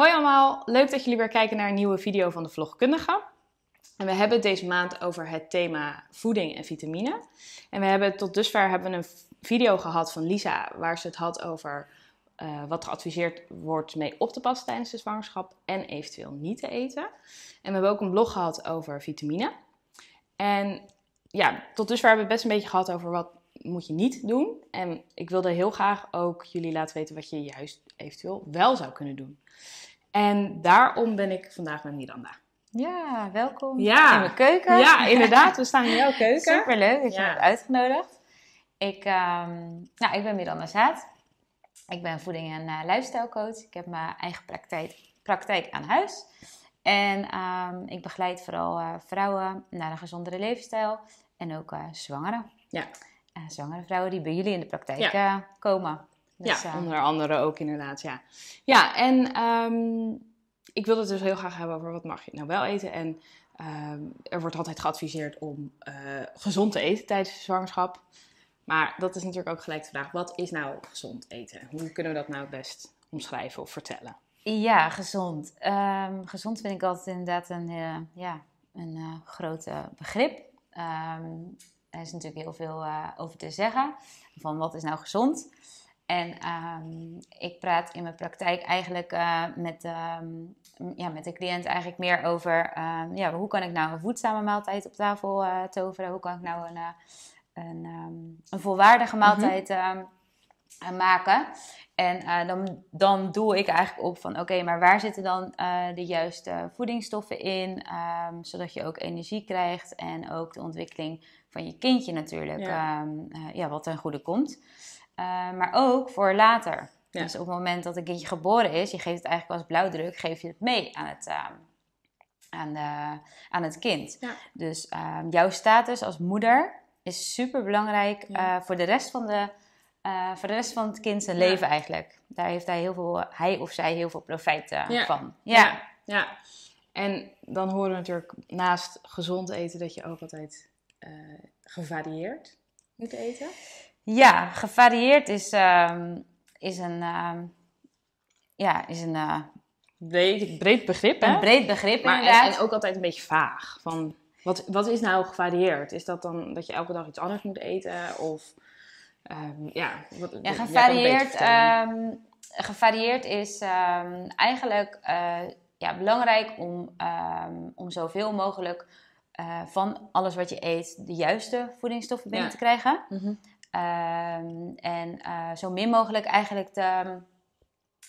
Hoi allemaal, leuk dat jullie weer kijken naar een nieuwe video van de Vlogkundige. En we hebben het deze maand over het thema voeding en vitamine. En we hebben tot dusver hebben we een video gehad van Lisa waar ze het had over eh, wat geadviseerd wordt mee op te passen tijdens de zwangerschap en eventueel niet te eten. En we hebben ook een blog gehad over vitamine. En ja, tot dusver hebben we het best een beetje gehad over wat moet je niet doen. En ik wilde heel graag ook jullie laten weten wat je juist eventueel wel zou kunnen doen. En daarom ben ik vandaag met Miranda. Ja, welkom in mijn keuken. Ja, inderdaad. We staan in jouw keuken. Superleuk dat je me hebt uitgenodigd. Ik, ehm, nou, ik ben Miranda Zaat. Ik ben voeding- en uh, lifestylecoach. Ik heb mijn eigen praktijk, praktijk aan huis. En ehm, ik begeleid vooral eh, vrouwen naar een gezondere leefstijl. En ook uh, zwangeren. Ja. zwangere vrouwen die bij jullie in de praktijk komen ja, onder andere ook inderdaad, ja. Ja, en ehm, ik wil het dus heel graag hebben over wat mag je nou wel eten. En ehm, er wordt altijd geadviseerd om eh, gezond te eten tijdens de zwangerschap. Maar dat is natuurlijk ook gelijk de vraag, wat is nou gezond eten? Hoe kunnen we dat nou het best omschrijven of vertellen? Ja, gezond. Ehm, gezond vind ik altijd inderdaad een, uh, ja, een uh, begrip. er is natuurlijk heel veel over te zeggen, van wat is nou gezond en ehm, ik praat in mijn praktijk eigenlijk eh, met, ehm, ja, met de cliënt eigenlijk meer over ehm, ja, hoe kan ik nou een voedzame maaltijd op tafel eh, toveren? Hoe kan ik nou een, eh, een, een volwaardige mhm. maaltijd mm maken? En dan, dan doe ik eigenlijk op van oké, maar waar zitten dan de juiste voedingsstoffen in? zodat je ook energie krijgt en ook de ontwikkeling van je kindje natuurlijk, ja, ja wat ten goede komt. Eh, maar ook voor later. Dus op het moment dat een kindje geboren is, je geeft het eigenlijk als blauwdruk, geef je het mee aan het, ehm, aan de, aan het kind. Dus ehm, jouw status als moeder is super belangrijk eh, voor, de rest van de, eh, voor de rest van het kind zijn leven eigenlijk. Daar heeft hij, heel veel, hij of zij heel veel profijt van. ja. ja. En dan horen we natuurlijk naast gezond eten dat je ook altijd uh, gevarieerd moet eten. Ja, gevarieerd is, ehm, is een, ehm, ja, is een eh, breed, breed begrip. Hè? Een breed begrip, maar inderdaad. En, en, ook altijd een beetje vaag. Van, wat, wat is nou gevarieerd? Is dat dan dat je elke dag iets anders moet eten? Of ehm, ja, wat, ja, gevarieerd, gevarieerd is eigenlijk eh, ja, belangrijk om, om zoveel mogelijk eh, van alles wat je eet de juiste voedingsstoffen binnen te krijgen. Mm Ehm, en eh, zo min mogelijk eigenlijk de, ehm,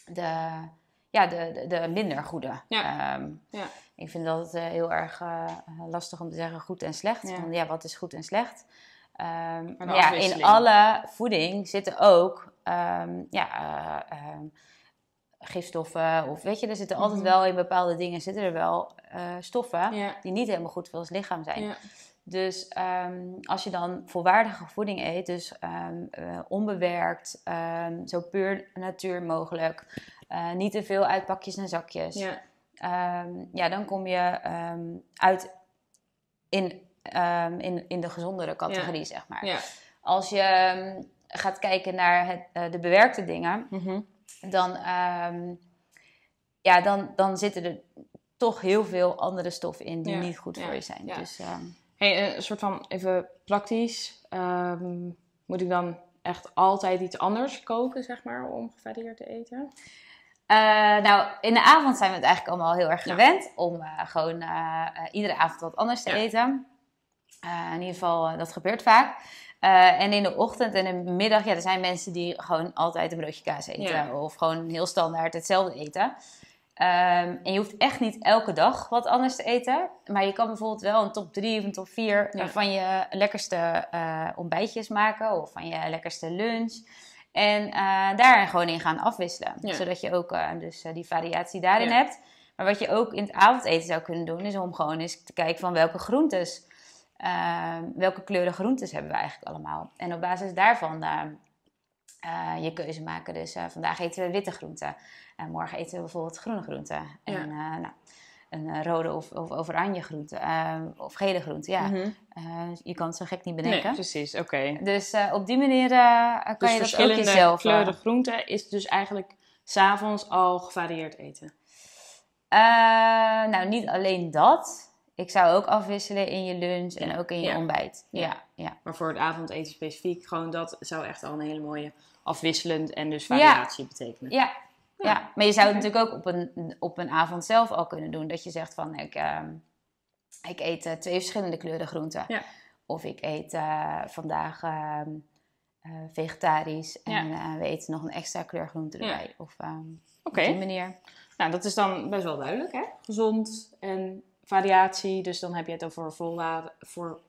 de, ja, de, de minder goede. ja. Ehm, ik vind dat uh, heel erg eh, lastig om te zeggen goed en slecht. Ja. Want ja, wat is goed en slecht? ja, in alle voeding zitten ook ja, gifstoffen. Of weet je, er zitten altijd mhm. wel in bepaalde dingen zitten er wel stoffen die niet helemaal goed voor ons lichaam zijn. Dus ehm, als je dan volwaardige voeding eet, dus ehm, eh, onbewerkt, ehm, zo puur natuur mogelijk, eh, niet te veel uit pakjes en zakjes, ja, ja dan kom je uit in, in, in de gezondere categorie, zeg maar. Ja. Als je gaat kijken naar het, eh, de bewerkte dingen, mhm. dan, ja, dan, dan zitten er toch heel veel andere stoffen in die niet goed voor je zijn. Ja. Dus, Hey, eh, een soort van even praktisch. Ehm, moet ik dan echt altijd iets anders koken, zeg maar, om gevarieerd te eten? Eh, nou, in de avond zijn we het eigenlijk allemaal heel erg gewend om eh, gewoon iedere avond wat anders te eten. in ieder geval, dat gebeurt vaak. en in de ochtend en in de middag, ja, er zijn mensen die gewoon altijd een broodje kaas eten. Of gewoon heel standaard hetzelfde eten. Ehm, en je hoeft echt niet elke dag wat anders te eten. Maar je kan bijvoorbeeld wel een top 3 of een top 4 van je lekkerste eh, ontbijtjes maken. Of van je lekkerste lunch. En eh, daar gewoon in gaan afwisselen. Zodat je ook eh, dus, die variatie daarin hebt. Maar wat je ook in het avondeten zou kunnen doen, is om gewoon eens te kijken van welke groentes. Ehm, welke kleuren groentes hebben we eigenlijk allemaal. En op basis daarvan eh, je keuze maken. Dus eh, vandaag eten we witte groenten. En morgen eten we bijvoorbeeld groene groenten. En eh, nou, een rode of, of, oranje groente. of gele groente, ja. Mhm. je kan het zo gek niet bedenken. Nee, precies, oké. Dus op die manier kan dus je dat ook jezelf... kleuren groenten is dus eigenlijk s'avonds al gevarieerd eten? nou, niet alleen dat... Ik zou ook afwisselen in je lunch en ook in je ontbijt. Ja. Ja. Maar voor het avondeten specifiek, gewoon dat zou echt al een hele mooie afwisselend en dus variatie betekenen. Ja, ja, maar je zou het natuurlijk ook op een, op een avond zelf al kunnen doen. Dat je zegt van ik, ehm, ik eet eh, twee verschillende kleuren groenten. Ja. Of ik eet eh, vandaag ehm, eh, vegetarisch en we eten nog een extra kleur groente erbij. Ja. Of ehm, op die manier. Nou, dat is dan best wel duidelijk hè? Gezond en variatie. Dus dan heb je het over volwaard, voor,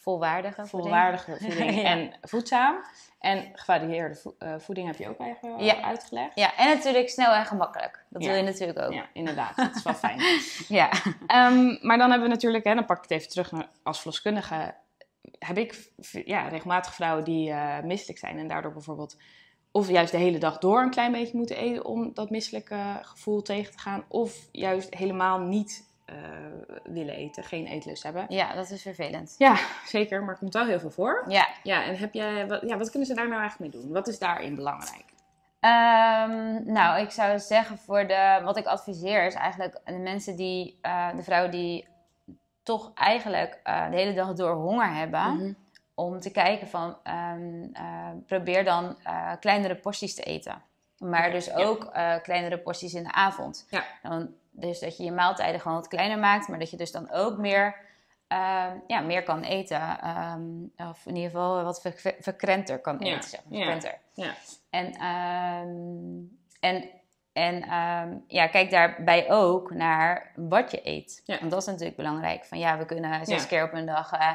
volwaardige, volwaardige voeding, en voedzaam. En gevarieerde eh, voeding heb je ook eigenlijk ja. Eh, uitgelegd. Ja, en natuurlijk snel en gemakkelijk. Dat wil je natuurlijk ook. Ja, inderdaad. Dat is wel fijn. ja. Ehm, maar dan hebben we natuurlijk, hè, dan pak ik het even terug naar als verloskundige. Heb ik ja, regelmatig vrouwen die eh, misselijk zijn en daardoor bijvoorbeeld of juist de hele dag door een klein beetje moeten eten om dat misselijke gevoel tegen te gaan, of juist helemaal niet eh, willen eten, geen eetlust hebben. Ja, dat is vervelend. Ja, zeker, maar het komt wel heel veel voor. Ja. Ja, en heb jij, wat, ja, wat kunnen ze daar nou eigenlijk mee doen? Wat is daarin belangrijk? Ehm, nou, ik zou zeggen voor de, wat ik adviseer is eigenlijk de mensen die, eh, de vrouwen die toch eigenlijk eh, de hele dag door honger hebben. Mhm. Om te kijken van, ehm, probeer dan kleinere porties te eten. Maar dus ook eh, kleinere porties in de avond. Dan, dus dat je je maaltijden gewoon wat kleiner maakt, maar dat je dus dan ook meer, ehm, ja, meer kan eten. Ehm, of in ieder geval wat ver verkrenter kan eten. Zeg Ja. En, ehm, en, en ja, kijk daarbij ook naar wat je eet. Want dat is natuurlijk belangrijk. Van ja, we kunnen zes keer op een dag eh,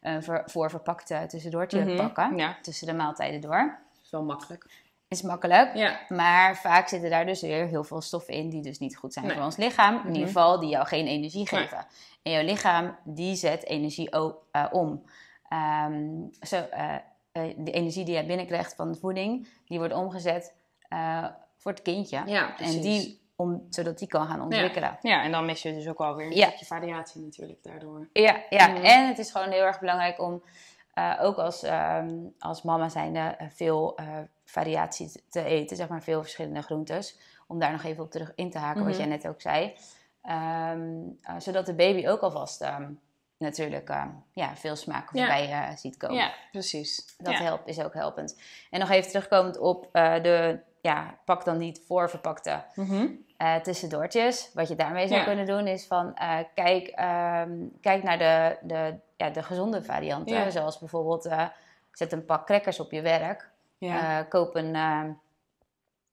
een voor, voorverpakte tussendoortje mhm, pakken. Tussen de maaltijden door. Dat is wel makkelijk is makkelijk. Maar vaak zitten daar dus weer heel veel stoffen in die dus niet goed zijn voor ons lichaam. In ieder mhm. geval die jou geen energie geven. En jouw lichaam die zet energie ook, eh, om. Ehm, zo, eh, eh, de energie die jij binnenkrijgt van de voeding, die wordt omgezet voor het kindje. en die om, zodat die kan gaan ontwikkelen. Ja. en dan mis je dus ook alweer een ja. stukje variatie natuurlijk daardoor. Ja, ja. Mhm. en het is gewoon heel erg belangrijk om ook als, ehm, als mama zijnde veel variatie te eten, zeg maar veel verschillende groentes. Om daar nog even op terug in te haken, wat mhm. jij net ook zei. Ehm, eh, zodat de baby ook alvast ehm, natuurlijk ehm, ja, veel smaak voorbij eh, ziet komen. Ja, precies. Dat helpt, is ook helpend. En nog even terugkomend op eh, de, ja, pak dan niet voorverpakte mhm. tussendoortjes. Wat je daarmee zou kunnen doen is van, kijk, kijk naar de, de, ja, de gezonde varianten. Zoals bijvoorbeeld, zet een pak crackers op je werk. Ja. Eh, koop een, eh,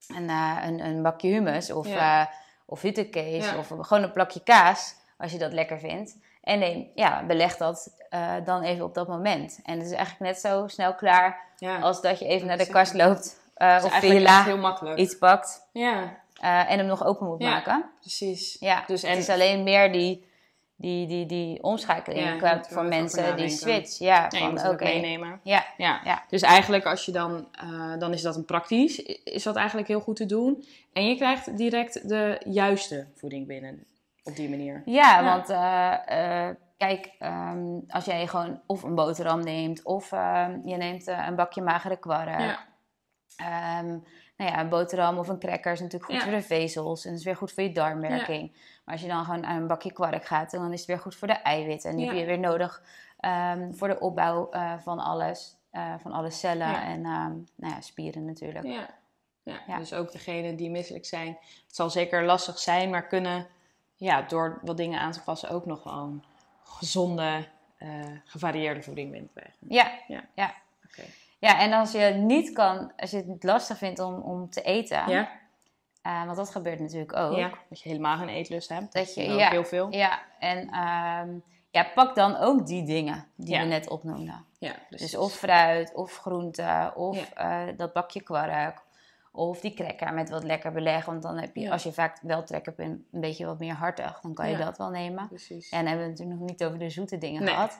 een, eh, een, een, bakje hummus of, ja. of huttenkees ja. of gewoon een plakje kaas als je dat lekker vindt. En neem, ja, beleg dat dan even op dat moment. En het is eigenlijk net zo snel klaar als dat je even naar de kast loopt uh, of via iets pakt. Ja. en hem nog open moet maken. Precies. Ja, dus en... het is alleen meer die die, die, die omschakeling ja, voor mensen, die switch. Ja, van, okay. meenemen. Ja. ja. Dus eigenlijk als je dan, eh, dan is dat een praktisch, is dat eigenlijk heel goed te doen. En je krijgt direct de juiste voeding binnen op die manier. Ja, want eh, eh, kijk, ehm, als jij gewoon of een boterham neemt of ehm, je neemt een bakje magere kwarren. Um, nou ja, een boterham of een cracker is natuurlijk goed voor de vezels en is weer goed voor je darmwerking als je dan gewoon aan een bakje kwark gaat, dan is het weer goed voor de eiwitten. En die heb je weer nodig ehm, voor de opbouw eh, van alles. Eh, van alle cellen en ehm, nou ja, spieren natuurlijk. Ja. ja. dus ook degenen die misselijk zijn. Het zal zeker lastig zijn, maar kunnen ja, door wat dingen aan te passen ook nog gewoon gezonde, eh, gevarieerde voeding binnenkrijgen. Ja, ja. Ja. ja, en als je niet kan, als je het lastig vindt om, om te eten... Eh, want dat gebeurt natuurlijk ook. Ja, dat je helemaal geen eetlust hebt. Dat je heel veel. Ja, en ehm, ja, pak dan ook die dingen die we net opnoemden. Ja, dus of fruit, of groente, of eh, dat bakje kwark. Of die cracker met wat lekker beleg. Want dan heb je, als je vaak wel trek hebt een beetje wat meer hartig, dan kan je dat wel nemen. Precies. En dan hebben we het natuurlijk nog niet over de zoete dingen nee. gehad.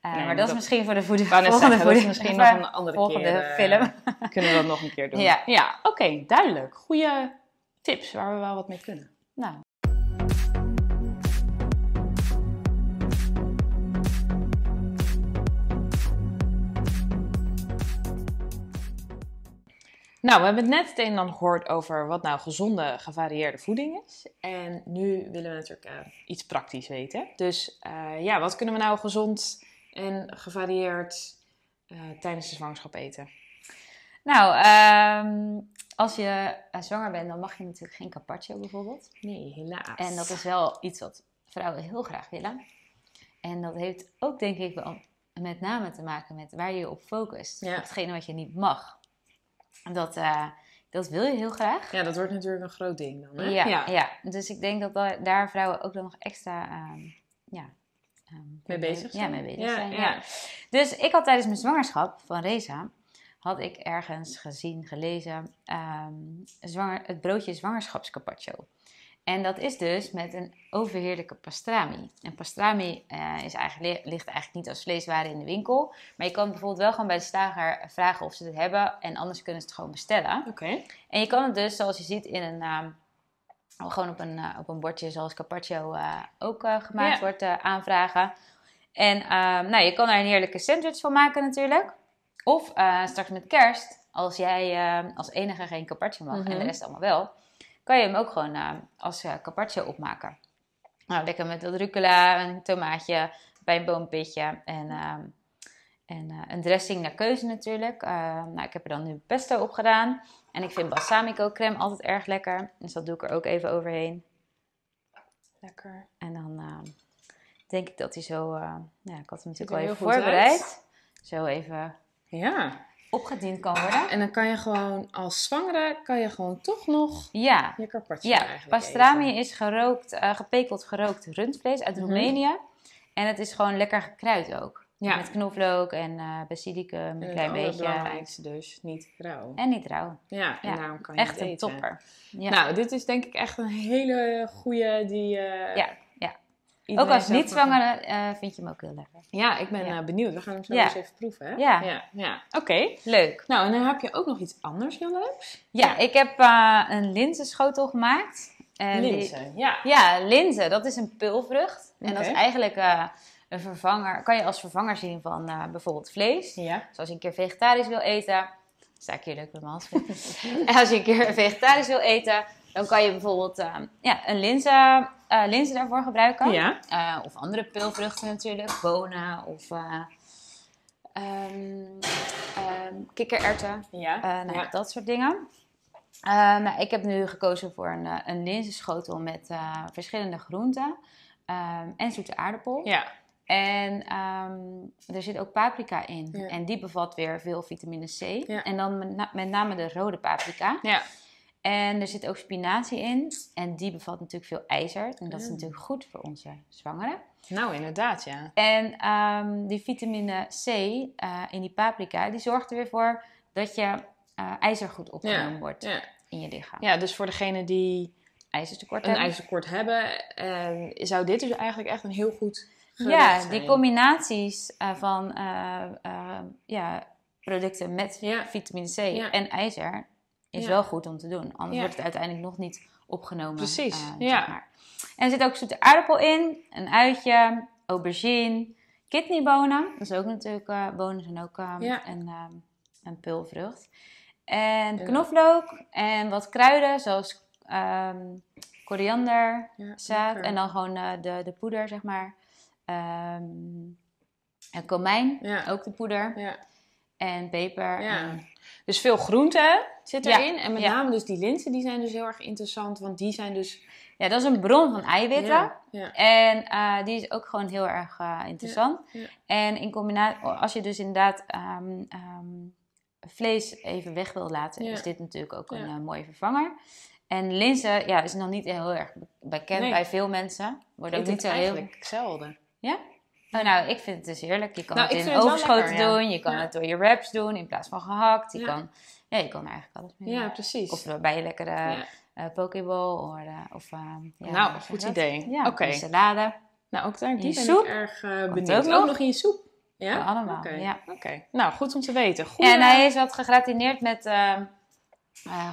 Eh, maar dat, is misschien voor de voeding. volgende zeggen, voeding. misschien nog een andere volgende eh, film. kunnen we dat nog een keer doen. Ja, ja oké, duidelijk. Goede tips waar we wel wat mee kunnen. Nou. Nou, we hebben het net het dan gehoord over wat nou gezonde, gevarieerde voeding is. En nu willen we natuurlijk eh, iets praktisch weten. Dus ja, wat kunnen we nou gezond en gevarieerd eh, tijdens de zwangerschap eten? Nou, ehm, als je eh, zwanger bent, dan mag je natuurlijk geen carpaccio bijvoorbeeld. Nee, helaas. En dat is wel iets wat vrouwen heel graag willen. En dat heeft ook denk ik wel met name te maken met waar je op focust. Ja. hetgene wat je niet mag. Dat, eh, dat wil je heel graag. Ja, dat wordt natuurlijk een groot ding dan. Hè? Ja, ja. ja. dus ik denk dat daar vrouwen ook dan nog extra ehm, ja, um, mee bezig zijn. Ja, mee bezig ja, zijn. Ja. Ja. Dus ik had tijdens mijn zwangerschap van Reza, had ik ergens gezien, gelezen, ehm, zwanger, het broodje zwangerschapscarpaccio. En dat is dus met een overheerlijke pastrami. En pastrami eh, is eigenlijk, ligt eigenlijk niet als vleeswaren in de winkel. Maar je kan bijvoorbeeld wel gewoon bij de stager vragen of ze het hebben. En anders kunnen ze het gewoon bestellen. Oké. En je kan het dus, zoals je ziet, in een... Uh, gewoon op een, eh, op een bordje zoals Carpaccio eh, ook eh, gemaakt wordt aanvragen. En ehm, nou, je kan er een heerlijke sandwich van maken natuurlijk. Of straks met kerst, als jij ehm, als enige geen Carpaccio mag en de mhm. rest allemaal wel, kan je hem ook gewoon als Carpaccio opmaken. Nou, lekker met wat rucola, een tomaatje, bij een boompitje en, ehm, en een dressing naar keuze natuurlijk. nou, ik heb er dan nu pesto op gedaan. En ik vind balsamico crème altijd erg lekker. Dus dat doe ik er ook even overheen. Lekker. En dan ehm, denk ik dat hij zo... Uh, ja, ik had hem natuurlijk al even voorbereid. Zo even ja. opgediend kan worden. En dan kan je gewoon als zwangere... kan je gewoon toch nog ja. je krijgen. ja. Pastrami is gerookt, uh, gepekeld gerookt rundvlees uit mhm. Roemenië. En het is gewoon lekker gekruid ook. Ja. Met knoflook en eh, basilicum, een klein beetje. Het belangrijkste dus, niet rauw. En niet rauw. Ja, en daarom kan je echt het Echt een topper. Ja. Nou, dit is denk ik echt een hele goede die... Eh, ja, ja. Ook als niet zwangere eh, vind je hem ook heel lekker. Ja, ik ben benieuwd. We gaan hem zo eens even proeven. Hè? Ja. ja. Oké. Leuk. Nou, en dan heb je ook nog iets anders heel leuks. Ja, ik heb een linzenschotel gemaakt. linzen, ja. Ja, linzen. Dat is een pulvrucht. En dat is eigenlijk een vervanger, kan je als vervanger zien van eh, bijvoorbeeld vlees. Ja. Dus als je een keer vegetarisch wil eten, sta ik hier leuk met En als je een keer vegetarisch wil eten, dan kan je bijvoorbeeld ehm, ja, een linzen, eh, linzen daarvoor gebruiken. Ja. Eh, of andere peulvruchten natuurlijk, bonen of um, kikkererwten. Ja. nou, ja. Dat soort dingen. Nou, ik heb nu gekozen voor een, een linzenschotel met verschillende groenten. en zoete aardappel. Ja. En ehm, er zit ook paprika in. En die bevat weer veel vitamine C. En dan met, name de rode paprika. Ja. En er zit ook spinazie in. En die bevat natuurlijk veel ijzer. En dat is natuurlijk goed voor onze zwangeren. Nou, inderdaad, ja. En ehm, die vitamine C eh, in die paprika, die zorgt er weer voor dat je uh, ijzer goed opgenomen wordt in je lichaam. Ja, dus voor degene die ijzertekort een hebben, ijzertekort hebben eh, zou dit dus eigenlijk echt een heel goed ja, die combinaties eh, van eh, eh, ja, producten met ja. vitamine C en ijzer is wel goed om te doen. Anders wordt het uiteindelijk nog niet opgenomen. Precies, ja. Maar. En er zit ook zoete aardappel in, een uitje, aubergine, kidneybonen. Dat is ook natuurlijk, bonen zijn ook ehm, een, ehm, een pulvrucht. En knoflook en wat kruiden, zoals um, koriander, En dan gewoon de, de poeder, zeg maar um, komijn, ook de poeder. Ja. En peper. Ja. Dus veel groenten zit erin. En met name dus die linzen, die zijn dus heel erg interessant. Want die zijn dus... Ja, dat is een bron van eiwitten. En eh, die is ook gewoon heel erg eh, interessant. En in combinatie... Als je dus inderdaad... Ehm, ehm, vlees even weg wil laten, is dit natuurlijk ook een eh, mooie vervanger. En linzen ja, is nog niet heel erg bekend bij veel mensen. Wordt ook niet zo heel. Zelden. Ja? Oh, nou, ik vind het dus heerlijk. Je kan nou, het in overschoten doen, je kan het door je wraps doen in plaats van gehakt. Je, kan, ja, je kan eigenlijk alles mee. Ja, eh, precies. Of bij je lekkere eh, pokeball. of, eh, nou, goed idee. Ja, okay. salade. Nou, ook daar, die ben ik erg uh, benieuwd. Ook, ook nog in je soep? Ja, allemaal. Oké, ja. nou goed om te weten. Goed. En hij is wat gegratineerd met uh,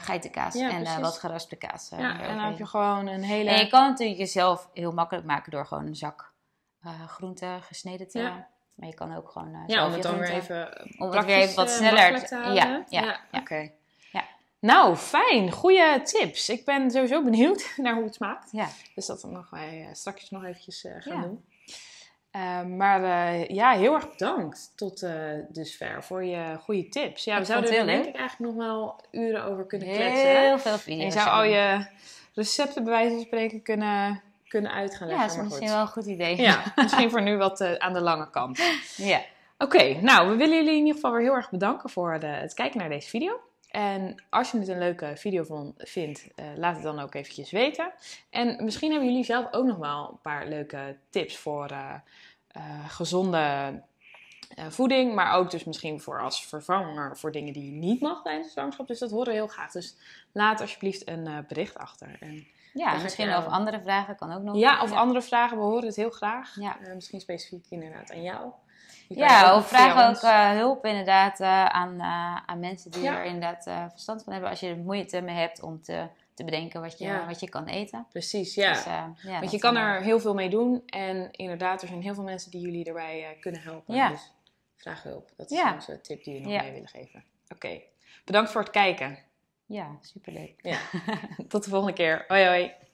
geitenkaas en wat geraspte kaas. ja, en dan heb je gewoon een hele... En je kan het natuurlijk jezelf heel makkelijk maken door gewoon een zak groente eh, groente, gesneden te. Maar je kan ook gewoon. Eh, ja, om het dan weer even. Eh, om het weer even wat sneller Ja, ja, oké. Okay. Nou, fijn. Goede tips. Ik ben sowieso benieuwd naar hoe het smaakt. Ja. Dus dat nog wij straks nog eventjes gaan doen. Ehm, maar ja, heel erg bedankt tot dus dusver voor je goede tips. Ja, we zouden er denk ik eigenlijk nog wel uren over kunnen heel kletsen. Heel veel video's. En je zou al je recepten bij wijze van spreken kunnen kunnen uit gaan leggen. Ja, dat is misschien wel een goed idee. Ja, misschien voor nu wat eh, aan de lange kant. Ja. Oké, nou, we willen jullie in ieder geval weer heel erg bedanken voor eh, het kijken naar deze video. En als je het een leuke video vond, vindt, eh, laat het dan ook eventjes weten. En misschien hebben jullie zelf ook nog wel een paar leuke tips voor gezonde voeding. Maar ook dus misschien voor als vervanger voor dingen die je niet mag tijdens de zwangerschap. Dus dat horen we heel graag. Dus laat alsjeblieft een bericht achter. En ja, misschien over eh, andere vragen kan ook nog. Ja, of andere vragen, we horen het heel graag. Ja. Eh, misschien specifiek inderdaad aan jou. Ja, of vraag ook eh, hulp inderdaad aan, aan mensen die er inderdaad verstand van hebben. Als je er moeite mee hebt om te, te bedenken wat je, wat je kan eten. Precies, ja. Dus, ja Want je kan er heel veel mee doen. En inderdaad, er zijn heel veel mensen die jullie daarbij kunnen helpen. Ja. Dus vraag hulp. Dat is onze tip die we nog mee willen geven. Oké, bedankt voor het kijken. Ja, superleuk. Ja. Tot de volgende keer. Hoi hoi.